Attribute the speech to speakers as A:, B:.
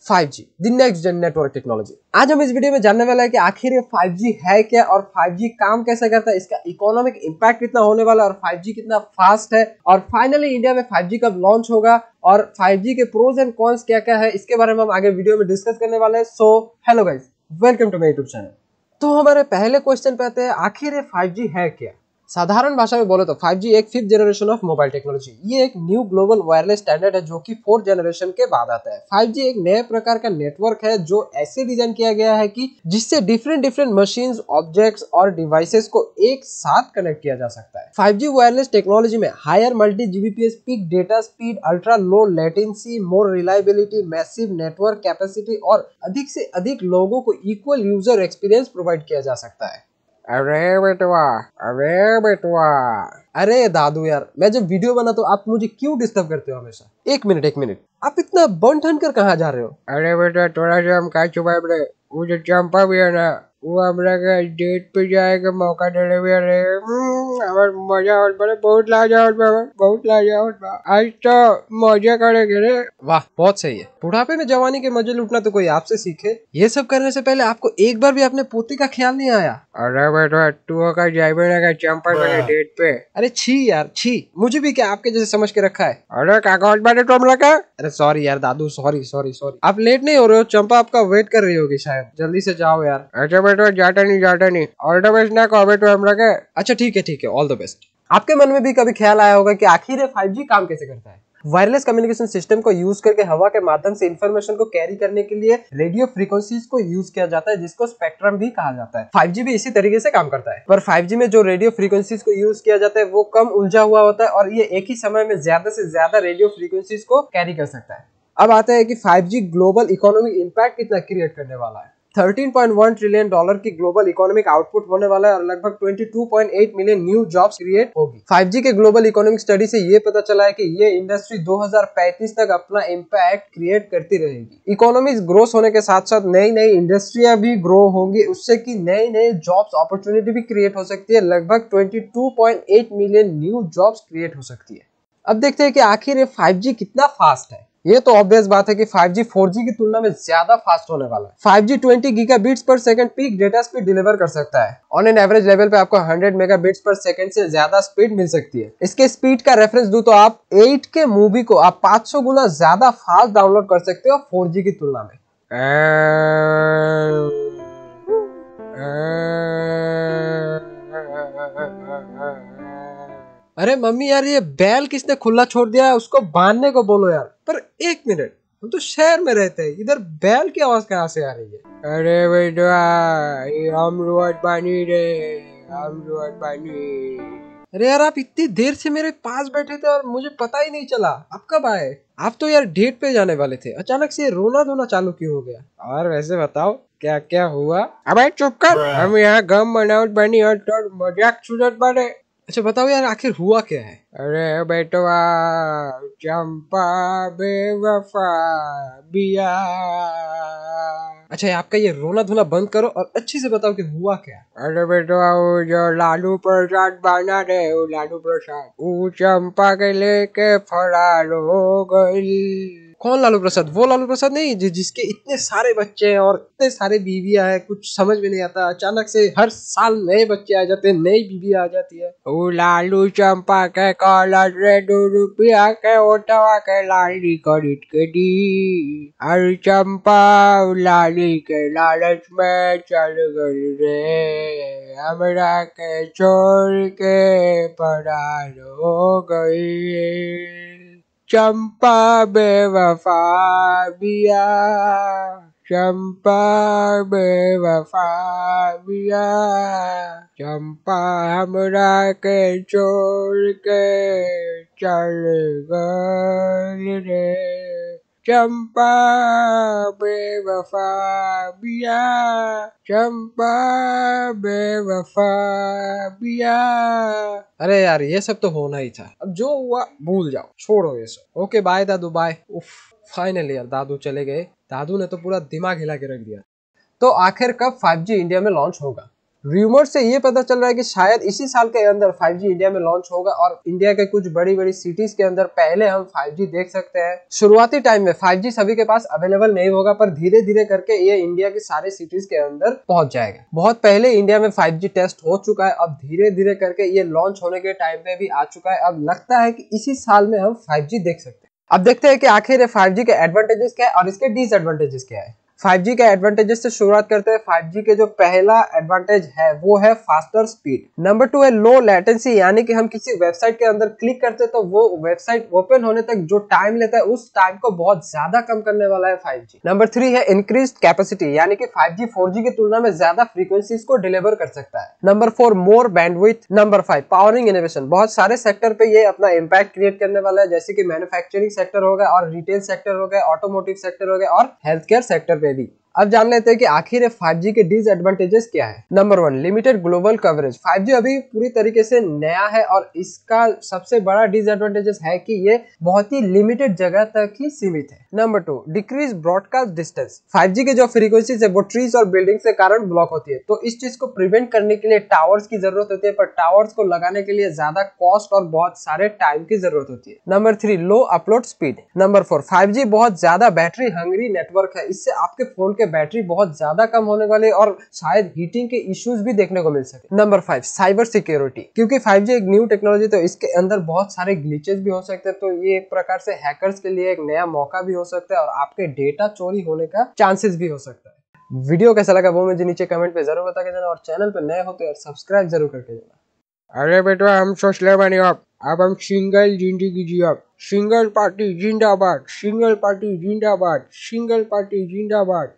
A: 5G, the next gen network technology. आज हम इस वीडियो में जानने वाले हैं कि आखिर ये 5G है क्या और 5G काम कैसे करता है इसका इकोनॉमिक इंपैक्ट कितना होने वाला है और 5G कितना फास्ट है और फाइनली इंडिया में 5G कब लॉन्च होगा और 5G के प्रोज एंड कॉन्स क्या क्या है इसके बारे में हम आगे वीडियो में डिस्कस करने वाले हैं so hello guys welcome to my YouTube channel तो हमारे पहले क्वेश्चन पे आते हैं आखिर ये 5G है क्या साधारण भाषा में बोले तो 5G एक fifth generation of mobile technology ये एक न्यू ग्लोबल वायरलेस स्टैंडर्ड है जो कि फोर्थ जनरेशन के बाद आता है 5G एक नए प्रकार का नेटवर्क है जो ऐसे डिजाइन किया गया है कि जिससे डिफरेंट डिफरेंट मशीन ऑब्जेक्ट्स और डिवाइसेस को एक साथ कनेक्ट किया जा सकता है फाइव वायरलेस टेक्नोलॉजी में higher multi Gbps peak data speed ultra low latency more reliability massive network capacity और अधिक से अधिक लोगों को इक्वल यूजर एक्सपीरियंस प्रोवाइड किया जा सकता है अरे बेटवा अरे बेटवा अरे दादू यार मैं जब वीडियो बना तो आप मुझे क्यों डिस्टर्ब करते हो हमेशा एक मिनट एक मिनट आप इतना बन ठन कर कहाँ जा रहे हो अरे बेटा थोड़ा सा हम कहा छुपा चंपा भी है ना वो हमरा के डेट पे जाएगा मौका देने बिया रे हमर हम्म, मजा और बड़े बहुत लाजा और बा बहुत लाजा और बा आज तो मजा करेंगे रे वाह बहुत सही है बुढ़ापे में जवानी के मजे लूटना तो कोई आपसे सीखे ये सब करने से पहले आपको एक बार भी अपने पोते का ख्याल नहीं आया अरे बेटा तू तो का जाए ना का चंपा पे डेट पे अरे छी यार छी मुझे भी क्या आपके जैसे समझ के रखा है अरे कागज कॉल तुम लोग अरे सॉरी यार दादू सॉरी सॉरी सॉरी आप लेट नहीं हो रहे हो चंपा आपका वेट कर रही होगी शायद जल्दी से जाओ यार अच्छा ऑर्बिटर जाटा नहीं जाटा नहीं ऑल द बेस्ट ना ऑर्बिट तो हम रखे अच्छा ठीक है ठीक है ऑल द बेस्ट आपके मन में भी कभी ख्याल आया होगा कि आखिर फाइव जी काम कैसे करता है वायरलेस कम्युनिकेशन सिस्टम को यूज करके हवा के माध्यम से इन्फॉर्मेशन को कैरी करने के लिए रेडियो फ्रीक्वेंसीज को यूज किया जाता है जिसको स्पेक्ट्रम भी कहा जाता है 5G भी इसी तरीके से काम करता है पर 5G में जो रेडियो फ्रीक्वेंसीज को यूज किया जाता है वो कम उलझा हुआ होता है और ये एक ही समय में ज्यादा से ज्यादा रेडियो फ्रीक्वेंसीज को कैरी कर सकता है अब आता है कि 5G ग्लोबल इकोनॉमिक इम्पैक्ट कितना क्रिएट करने वाला है 13.1 ट्रिलियन डॉलर की ग्लोबल इकोनॉमिक आउटपुट होने वाला है और लगभग 22.8 मिलियन न्यू जॉब्स क्रिएट होगी 5G के ग्लोबल इकोनॉमिक स्टडी से ये पता चला है कि ये इंडस्ट्री 2035 तक अपना इम्पैक्ट क्रिएट करती रहेगी इकोनॉमी ग्रोथ होने के साथ साथ नई नई इंडस्ट्रिया भी ग्रो होंगी उससे की नई नई जॉब्स अपॉर्चुनिटी भी क्रिएट हो सकती है लगभग 22.8 मिलियन न्यू जॉब्स क्रिएट हो सकती है अब देखते हैं कि आखिर ये 5G कितना फास्ट है ये तो ऑब्वियस बात है कि 5G 4G की तुलना में ज्यादा फास्ट होने वाला है 5G 20 gigabits per second peak data speed deliver कर सकता है ऑन एन एवरेज लेवल पे आपको 100 मेगाबिट्स पर सेकंड से ज्यादा स्पीड मिल सकती है इसके स्पीड का रेफरेंस दू तो आप 8K मूवी को आप 500 गुना ज्यादा फास्ट डाउनलोड कर सकते हो फोर की तुलना में अरे मम्मी यार ये बैल किसने खुला छोड़ दिया है उसको बांधने को बोलो यार पर एक मिनट हम तो शहर में रहते हैं इधर बैल की आवाज कहाँ से आ रही है अरे बेटा हम रे हम अरे यार आप इतनी देर से मेरे पास बैठे थे और मुझे पता ही नहीं चला आप कब आए आप तो यार डेट पे जाने वाले थे अचानक से रोना धोना चालू क्यों हो गया और वैसे बताओ क्या क्या हुआ अब चुप कर हम यहाँ गम बनावट बनी और मजाक सूरत बने अच्छा बताओ यार आखिर हुआ क्या है अरे बेटवा चंपा बेवफा बिया अच्छा आपका ये रोना धोना बंद करो और अच्छे से बताओ कि हुआ क्या अरे बेटवा वो जो लालू प्रसाद बना रहे वो लालू प्रसाद वो चंपा के लेके फरार हो गई कौन लालू प्रसाद वो लालू प्रसाद नहीं जि- जिसके इतने सारे बच्चे हैं और इतने सारे बीवियां हैं कुछ समझ में नहीं आता अचानक से हर साल नए बच्चे आ जाते हैं नई बीवी आ जाती है ओ लालू चंपा के कॉलर रे रुपया के ओटवा के लाली कर के दी चंपा लाली के लालच में चल गई रे हमारा के छोड़ के पड़ा हो गई Champa beva Fabia. Champa beva Fabia. Champa hamra ke chor ke chal gal re. चंपा बेवफा बिया चंपा बेवफा बिया अरे यार ये सब तो होना ही था अब जो हुआ भूल जाओ छोड़ो ये सब ओके बाय दादू बाय उफ फाइनली यार दादू चले गए दादू ने तो पूरा दिमाग हिला के रख दिया तो आखिर कब 5G इंडिया में लॉन्च होगा रूमर से ये पता चल रहा है कि शायद इसी साल के अंदर 5G इंडिया में लॉन्च होगा और इंडिया के कुछ बड़ी बड़ी सिटीज के अंदर पहले हम 5G देख सकते हैं शुरुआती टाइम में 5G सभी के पास अवेलेबल नहीं होगा पर धीरे धीरे करके ये इंडिया के सारे सिटीज के अंदर पहुंच जाएगा बहुत पहले इंडिया में फाइव टेस्ट हो चुका है अब धीरे धीरे करके ये लॉन्च होने के टाइम में भी आ चुका है अब लगता है की इसी साल में हम फाइव देख सकते हैं अब देखते हैं कि आखिर फाइव जी के एडवांटेजेस क्या है और इसके डिसएडवांटेजेस क्या है 5G के एडवांटेजेस से शुरुआत करते हैं 5G के जो पहला एडवांटेज है वो है फास्टर स्पीड नंबर टू है लो लेटेंसी यानी कि हम किसी वेबसाइट के अंदर क्लिक करते हैं तो वो वेबसाइट ओपन होने तक जो टाइम लेता है उस टाइम को बहुत ज्यादा कम करने वाला है 5G नंबर थ्री है इंक्रीज कैपेसिटी यानी कि 5G 4G की तुलना में ज्यादा फ्रीक्वेंसी को डिलीवर कर सकता है number four more bandwidth number five powering innovation बहुत सारे सेक्टर पे ये अपना इम्पैक्ट क्रिएट करने वाला है जैसे की मैन्युफैक्चरिंग सेक्टर हो गया और रिटेल सेक्टर हो गया ऑटोमोटिव सेक्टर हो गया और हेल्थ केयर सेक्टर पे Ready. अब जान लेते हैं कि आखिर फाइव जी के डिसएडवांटेजेस क्या है number one limited global coverage five G अभी पूरी तरीके से नया है और इसका सबसे बड़ा डिसएडवांटेजेस है कि ये बहुत ही लिमिटेड जगह तक ही सीमित है number two decrease broadcast distance five के जो फ्रीक्वेंसीज है वो ट्रीज और बिल्डिंग के कारण ब्लॉक होती है तो इस चीज को प्रिवेंट करने के लिए टावर्स की जरूरत होती है पर टावर्स को लगाने के लिए ज्यादा कॉस्ट और बहुत सारे टाइम की जरूरत होती है number three low upload speed number four five बहुत ज्यादा बैटरी हंग्री नेटवर्क है इससे आपके फोन के बैटरी बहुत ज्यादा कम होने वाले और शायद हीटिंग के इश्यूज भी देखने को मिल सके नंबर फाइव साइबर सिक्योरिटी क्योंकि 5G एक न्यू टेक्नोलॉजी तो इसके अंदर बहुत सारे ग्लिचेस भी हो सकते हैं तो ये एक प्रकार से हैकर्स के लिए एक नया मौका भी हो सकता है और आपके डेटा चोरी होने का चांसेस भी हो सकता है वीडियो कैसा लगा वो मुझे नीचे कमेंट पे जरूर बता के देना और चैनल पे नए हो तो यार सब्सक्राइब जरूर करके देना अरे बेटा हम सोचले बने आप अब हम सिंगल जिंदगी जी आप सिंगल पार्टी जिंदाबाद सिंगल पार्टी जिंदाबाद सिंगल पार्टी जिंदाबाद